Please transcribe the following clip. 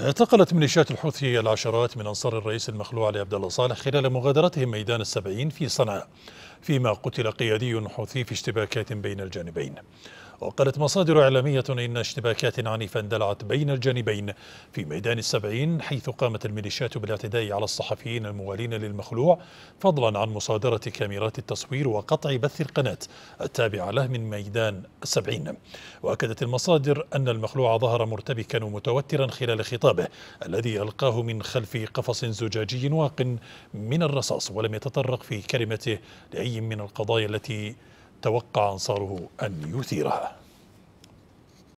اعتقلت ميليشيات الحوثي العشرات من أنصار الرئيس المخلوع علي عبد الله صالح خلال مغادرتهم ميدان السبعين في صنعاء فيما قتل قيادي حوثي في اشتباكات بين الجانبين وقالت مصادر إعلامية إن اشتباكات عنيفة اندلعت بين الجانبين في ميدان السبعين حيث قامت الميليشيات بالاعتداء على الصحفيين الموالين للمخلوع فضلا عن مصادرة كاميرات التصوير وقطع بث القناة التابعة له من ميدان السبعين وأكدت المصادر أن المخلوع ظهر مرتبكا ومتوترا خلال خطابه الذي ألقاه من خلف قفص زجاجي واق من الرصاص ولم يتطرق في كلمته لأي من القضايا التي توقع أنصاره أن يثيرها